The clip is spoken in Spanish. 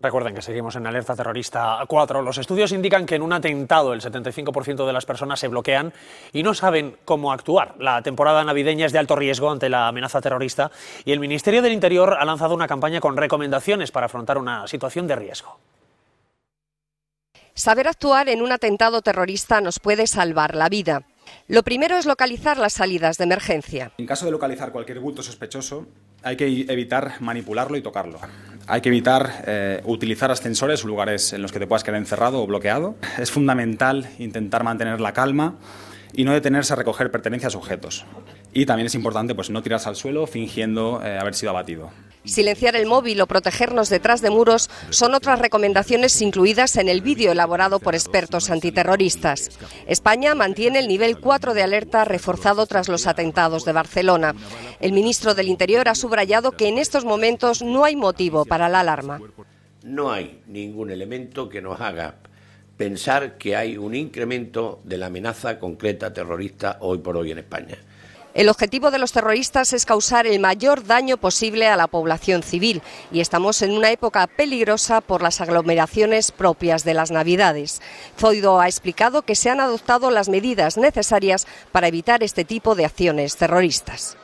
Recuerden que seguimos en Alerta Terrorista 4. Los estudios indican que en un atentado el 75% de las personas se bloquean y no saben cómo actuar. La temporada navideña es de alto riesgo ante la amenaza terrorista y el Ministerio del Interior ha lanzado una campaña con recomendaciones para afrontar una situación de riesgo. Saber actuar en un atentado terrorista nos puede salvar la vida. Lo primero es localizar las salidas de emergencia. En caso de localizar cualquier bulto sospechoso, hay que evitar manipularlo y tocarlo. Hay que evitar eh, utilizar ascensores o lugares en los que te puedas quedar encerrado o bloqueado. Es fundamental intentar mantener la calma y no detenerse a recoger pertenencias o objetos. Y también es importante pues, no tirarse al suelo fingiendo eh, haber sido abatido silenciar el móvil o protegernos detrás de muros son otras recomendaciones incluidas en el vídeo elaborado por expertos antiterroristas. España mantiene el nivel 4 de alerta reforzado tras los atentados de Barcelona. El ministro del Interior ha subrayado que en estos momentos no hay motivo para la alarma. No hay ningún elemento que nos haga pensar que hay un incremento de la amenaza concreta terrorista hoy por hoy en España. El objetivo de los terroristas es causar el mayor daño posible a la población civil y estamos en una época peligrosa por las aglomeraciones propias de las Navidades. Zoido ha explicado que se han adoptado las medidas necesarias para evitar este tipo de acciones terroristas.